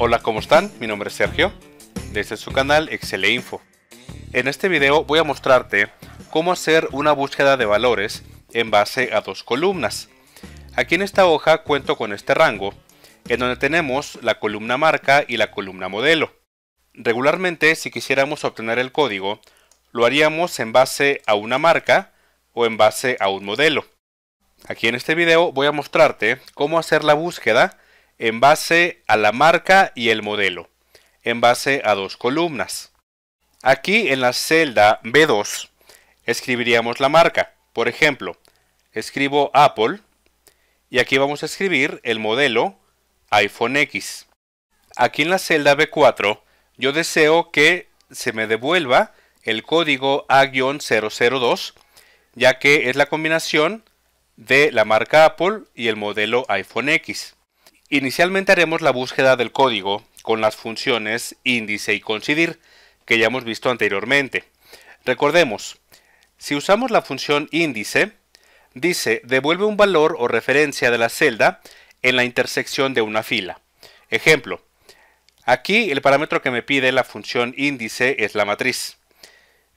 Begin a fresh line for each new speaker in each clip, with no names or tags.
Hola, ¿cómo están? Mi nombre es Sergio, desde su canal Excel Info. En este video voy a mostrarte cómo hacer una búsqueda de valores en base a dos columnas. Aquí en esta hoja cuento con este rango, en donde tenemos la columna marca y la columna modelo. Regularmente, si quisiéramos obtener el código, lo haríamos en base a una marca o en base a un modelo. Aquí en este video voy a mostrarte cómo hacer la búsqueda en base a la marca y el modelo, en base a dos columnas. Aquí en la celda B2 escribiríamos la marca. Por ejemplo, escribo Apple y aquí vamos a escribir el modelo iPhone X. Aquí en la celda B4 yo deseo que se me devuelva el código A-002 ya que es la combinación de la marca Apple y el modelo iPhone X. Inicialmente haremos la búsqueda del código con las funciones índice y coincidir que ya hemos visto anteriormente. Recordemos, si usamos la función índice, dice devuelve un valor o referencia de la celda en la intersección de una fila. Ejemplo, aquí el parámetro que me pide la función índice es la matriz.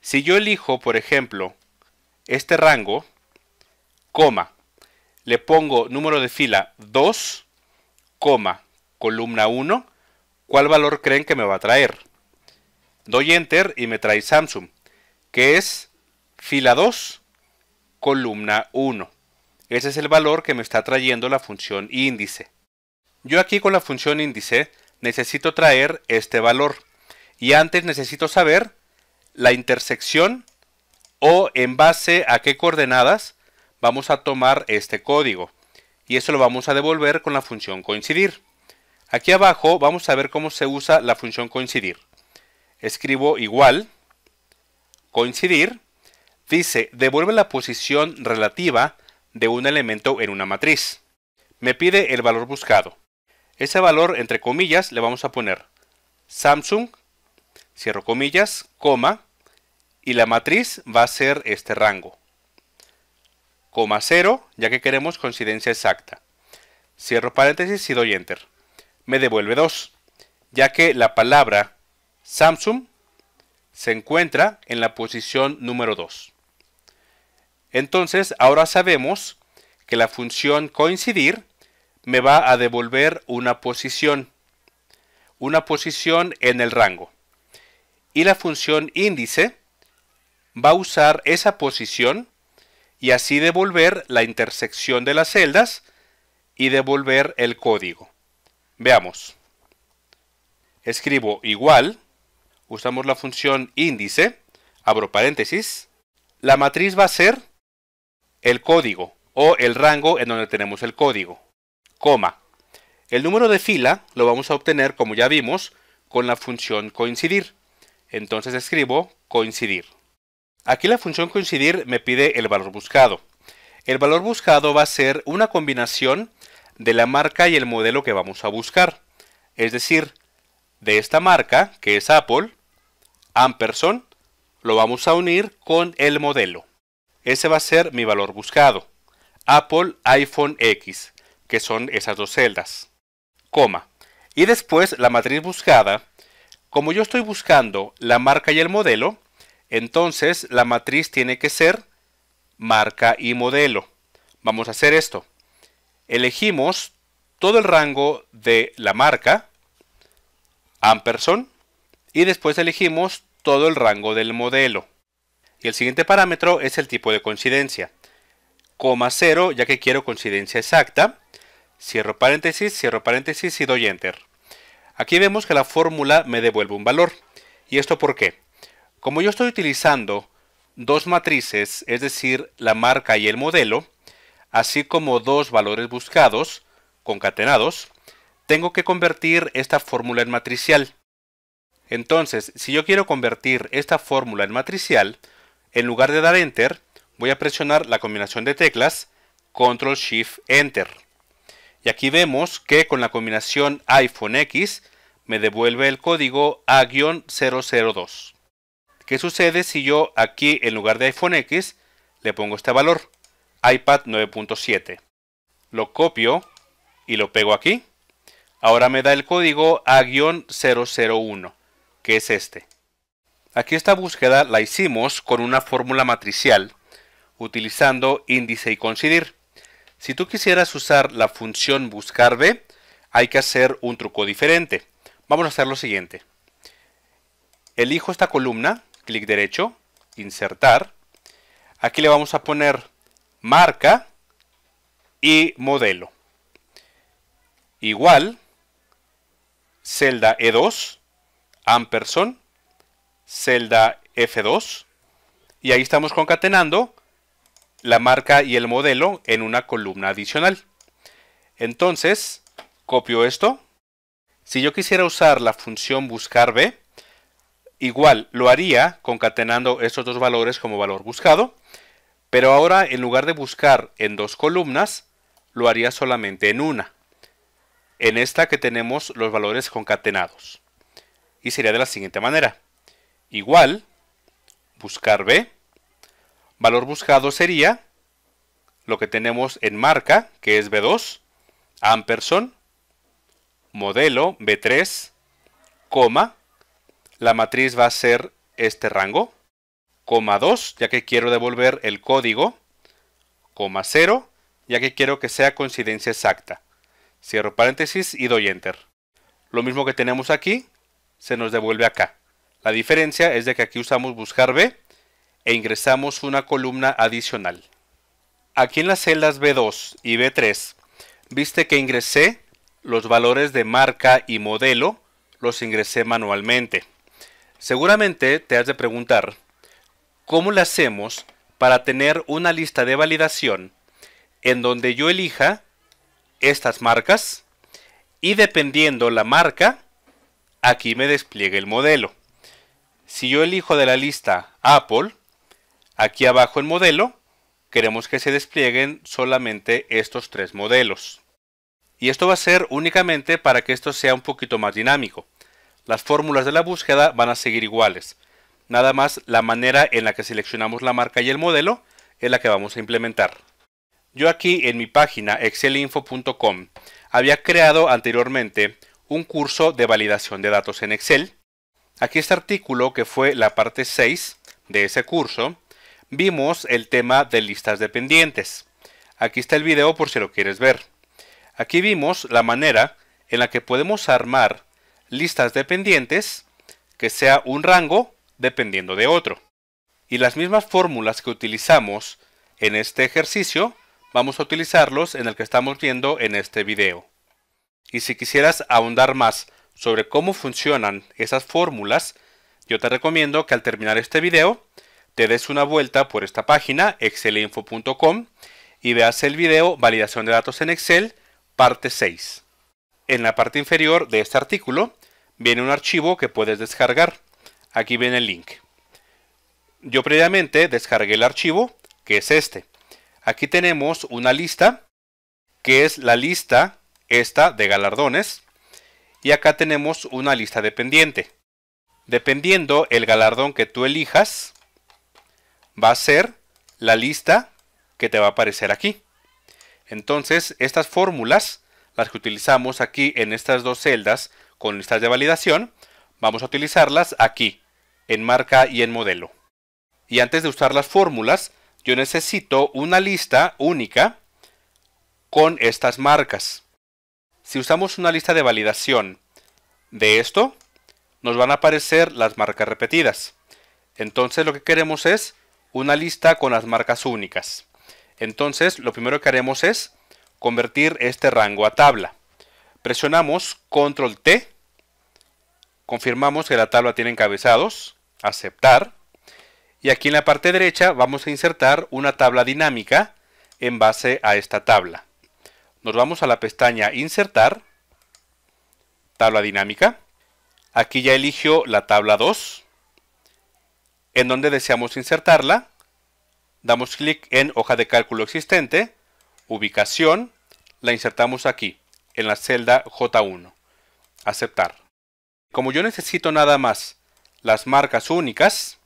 Si yo elijo, por ejemplo, este rango, coma, le pongo número de fila 2, coma, columna 1, ¿cuál valor creen que me va a traer? Doy enter y me trae Samsung, que es fila 2, columna 1. Ese es el valor que me está trayendo la función índice. Yo aquí con la función índice necesito traer este valor y antes necesito saber la intersección o en base a qué coordenadas vamos a tomar este código. Y eso lo vamos a devolver con la función coincidir. Aquí abajo vamos a ver cómo se usa la función coincidir. Escribo igual, coincidir, dice devuelve la posición relativa de un elemento en una matriz. Me pide el valor buscado. Ese valor, entre comillas, le vamos a poner Samsung, cierro comillas, coma, y la matriz va a ser este rango. Coma 0, ya que queremos coincidencia exacta. Cierro paréntesis y doy enter. Me devuelve 2, ya que la palabra Samsung se encuentra en la posición número 2. Entonces, ahora sabemos que la función coincidir me va a devolver una posición, una posición en el rango. Y la función índice va a usar esa posición y así devolver la intersección de las celdas y devolver el código. Veamos. Escribo igual, usamos la función índice, abro paréntesis, la matriz va a ser el código o el rango en donde tenemos el código, coma. El número de fila lo vamos a obtener, como ya vimos, con la función coincidir. Entonces escribo coincidir. Aquí la función coincidir me pide el valor buscado. El valor buscado va a ser una combinación de la marca y el modelo que vamos a buscar. Es decir, de esta marca, que es Apple, Amperson, lo vamos a unir con el modelo. Ese va a ser mi valor buscado. Apple iPhone X, que son esas dos celdas. Coma. Y después la matriz buscada. Como yo estoy buscando la marca y el modelo, entonces, la matriz tiene que ser marca y modelo. Vamos a hacer esto. Elegimos todo el rango de la marca, Amperson y después elegimos todo el rango del modelo. Y el siguiente parámetro es el tipo de coincidencia. Coma 0, ya que quiero coincidencia exacta. Cierro paréntesis, cierro paréntesis y doy enter. Aquí vemos que la fórmula me devuelve un valor. ¿Y esto por qué? Como yo estoy utilizando dos matrices, es decir, la marca y el modelo, así como dos valores buscados, concatenados, tengo que convertir esta fórmula en matricial. Entonces, si yo quiero convertir esta fórmula en matricial, en lugar de dar Enter, voy a presionar la combinación de teclas Control Shift Enter. Y aquí vemos que con la combinación iPhone X me devuelve el código A-002. ¿Qué sucede si yo aquí en lugar de iPhone X le pongo este valor? iPad 9.7. Lo copio y lo pego aquí. Ahora me da el código A-001, que es este. Aquí esta búsqueda la hicimos con una fórmula matricial, utilizando índice y coincidir. Si tú quisieras usar la función buscar B, hay que hacer un truco diferente. Vamos a hacer lo siguiente. Elijo esta columna, clic derecho, insertar. Aquí le vamos a poner marca y modelo. Igual, celda E2, Amperson, celda F2. Y ahí estamos concatenando la marca y el modelo en una columna adicional. Entonces, copio esto. Si yo quisiera usar la función buscar B, Igual lo haría concatenando estos dos valores como valor buscado, pero ahora en lugar de buscar en dos columnas, lo haría solamente en una, en esta que tenemos los valores concatenados. Y sería de la siguiente manera. Igual, buscar B, valor buscado sería lo que tenemos en marca, que es B2, amperson, modelo B3, coma, la matriz va a ser este rango, coma 2, ya que quiero devolver el código, coma 0, ya que quiero que sea coincidencia exacta. Cierro paréntesis y doy enter. Lo mismo que tenemos aquí, se nos devuelve acá. La diferencia es de que aquí usamos buscar B e ingresamos una columna adicional. Aquí en las celdas B2 y B3, viste que ingresé los valores de marca y modelo, los ingresé manualmente. Seguramente te has de preguntar, ¿cómo lo hacemos para tener una lista de validación en donde yo elija estas marcas y dependiendo la marca, aquí me despliegue el modelo? Si yo elijo de la lista Apple, aquí abajo en modelo, queremos que se desplieguen solamente estos tres modelos. Y esto va a ser únicamente para que esto sea un poquito más dinámico. Las fórmulas de la búsqueda van a seguir iguales. Nada más la manera en la que seleccionamos la marca y el modelo es la que vamos a implementar. Yo aquí en mi página excelinfo.com había creado anteriormente un curso de validación de datos en Excel. Aquí este artículo, que fue la parte 6 de ese curso, vimos el tema de listas dependientes. Aquí está el video por si lo quieres ver. Aquí vimos la manera en la que podemos armar listas dependientes que sea un rango dependiendo de otro. Y las mismas fórmulas que utilizamos en este ejercicio, vamos a utilizarlos en el que estamos viendo en este video. Y si quisieras ahondar más sobre cómo funcionan esas fórmulas, yo te recomiendo que al terminar este video te des una vuelta por esta página excelinfo.com y veas el video Validación de datos en Excel, parte 6. En la parte inferior de este artículo viene un archivo que puedes descargar. Aquí viene el link. Yo previamente descargué el archivo, que es este. Aquí tenemos una lista, que es la lista esta de galardones. Y acá tenemos una lista dependiente, Dependiendo el galardón que tú elijas, va a ser la lista que te va a aparecer aquí. Entonces, estas fórmulas, las que utilizamos aquí en estas dos celdas, con listas de validación, vamos a utilizarlas aquí, en marca y en modelo. Y antes de usar las fórmulas, yo necesito una lista única con estas marcas. Si usamos una lista de validación de esto, nos van a aparecer las marcas repetidas. Entonces lo que queremos es una lista con las marcas únicas. Entonces lo primero que haremos es convertir este rango a tabla. Presionamos Control T confirmamos que la tabla tiene encabezados, aceptar, y aquí en la parte derecha vamos a insertar una tabla dinámica en base a esta tabla. Nos vamos a la pestaña Insertar, Tabla dinámica. Aquí ya eligió la tabla 2, en donde deseamos insertarla. Damos clic en Hoja de cálculo existente, Ubicación, la insertamos aquí, en la celda J1. Aceptar. Como yo necesito nada más las marcas únicas,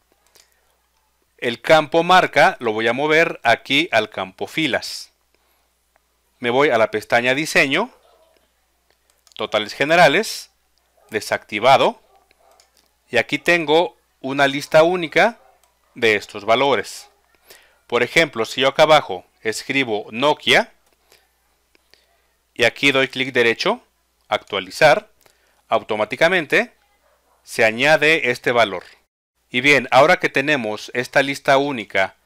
el campo marca lo voy a mover aquí al campo filas. Me voy a la pestaña diseño, totales generales, desactivado, y aquí tengo una lista única de estos valores. Por ejemplo, si yo acá abajo escribo Nokia, y aquí doy clic derecho, actualizar, automáticamente se añade este valor. Y bien, ahora que tenemos esta lista única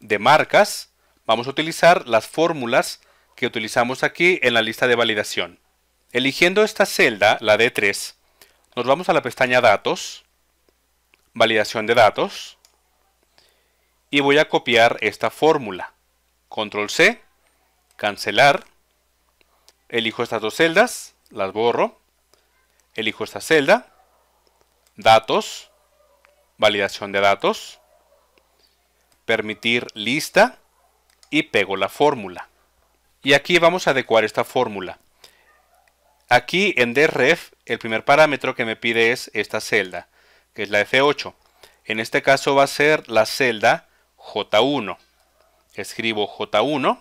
de marcas, vamos a utilizar las fórmulas que utilizamos aquí en la lista de validación. Eligiendo esta celda, la D3, nos vamos a la pestaña Datos, Validación de datos, y voy a copiar esta fórmula. Control C, cancelar, elijo estas dos celdas, las borro, elijo esta celda, datos, validación de datos, permitir lista y pego la fórmula. Y aquí vamos a adecuar esta fórmula. Aquí en DREF el primer parámetro que me pide es esta celda, que es la F8. En este caso va a ser la celda J1. Escribo J1.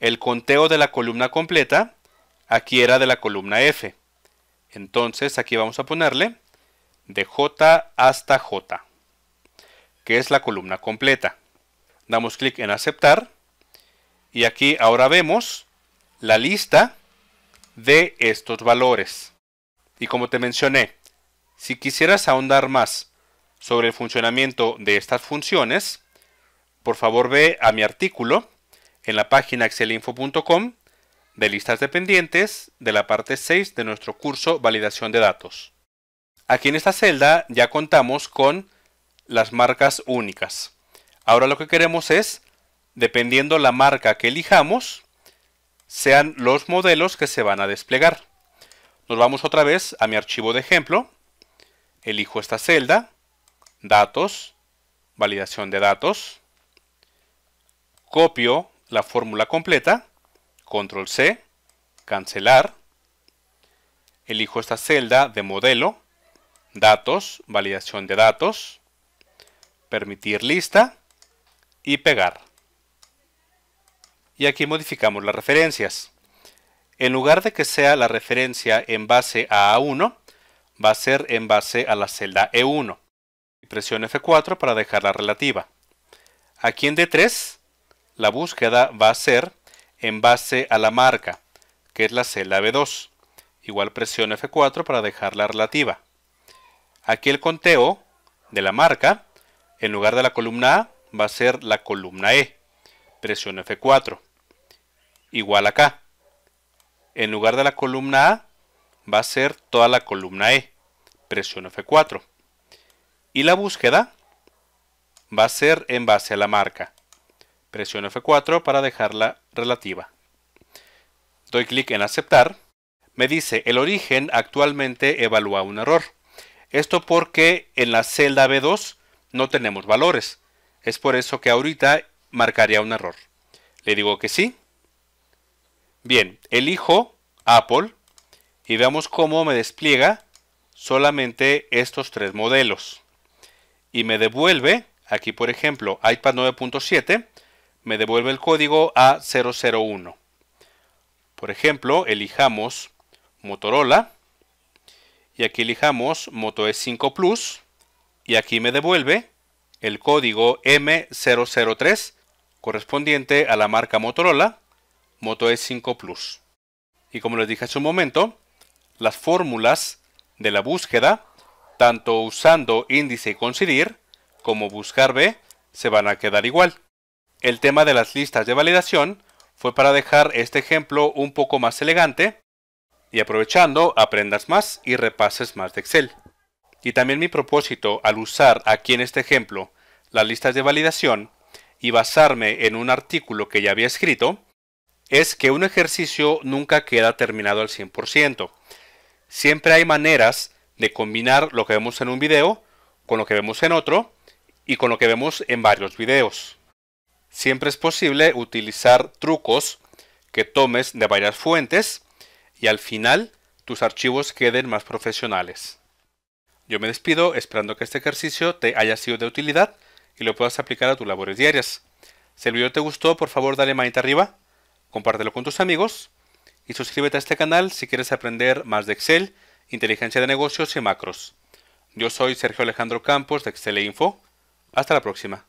El conteo de la columna completa, aquí era de la columna F. Entonces aquí vamos a ponerle de J hasta J, que es la columna completa. Damos clic en aceptar y aquí ahora vemos la lista de estos valores. Y como te mencioné, si quisieras ahondar más sobre el funcionamiento de estas funciones, por favor ve a mi artículo en la página excelinfo.com de listas dependientes de la parte 6 de nuestro curso Validación de Datos. Aquí en esta celda ya contamos con las marcas únicas. Ahora lo que queremos es, dependiendo la marca que elijamos, sean los modelos que se van a desplegar. Nos vamos otra vez a mi archivo de ejemplo. Elijo esta celda, datos, validación de datos. Copio la fórmula completa control C, cancelar, elijo esta celda de modelo, datos, validación de datos, permitir lista y pegar. Y aquí modificamos las referencias. En lugar de que sea la referencia en base a A1, va a ser en base a la celda E1. Presiono F4 para dejarla relativa. Aquí en D3, la búsqueda va a ser en base a la marca, que es la celda B2. Igual presión F4 para dejarla relativa. Aquí el conteo de la marca, en lugar de la columna A, va a ser la columna E. Presiono F4. Igual acá. En lugar de la columna A, va a ser toda la columna E. Presiono F4. Y la búsqueda va a ser en base a la marca. Presiono F4 para dejarla relativa. Doy clic en aceptar. Me dice el origen actualmente evalúa un error. Esto porque en la celda B2 no tenemos valores. Es por eso que ahorita marcaría un error. Le digo que sí. Bien, elijo Apple y veamos cómo me despliega solamente estos tres modelos. Y me devuelve, aquí por ejemplo, iPad 9.7, me devuelve el código A001. Por ejemplo, elijamos Motorola y aquí elijamos Moto E5 Plus y aquí me devuelve el código M003 correspondiente a la marca Motorola Moto E5 Plus. Y como les dije hace un momento, las fórmulas de la búsqueda, tanto usando índice y coincidir como buscar B, se van a quedar igual. El tema de las listas de validación fue para dejar este ejemplo un poco más elegante y aprovechando aprendas más y repases más de Excel. Y también mi propósito al usar aquí en este ejemplo las listas de validación y basarme en un artículo que ya había escrito, es que un ejercicio nunca queda terminado al 100%. Siempre hay maneras de combinar lo que vemos en un video con lo que vemos en otro y con lo que vemos en varios videos siempre es posible utilizar trucos que tomes de varias fuentes y al final tus archivos queden más profesionales. Yo me despido esperando que este ejercicio te haya sido de utilidad y lo puedas aplicar a tus labores diarias. Si el video te gustó, por favor dale manita arriba, compártelo con tus amigos y suscríbete a este canal si quieres aprender más de Excel, inteligencia de negocios y macros. Yo soy Sergio Alejandro Campos de Excel e Info. Hasta la próxima.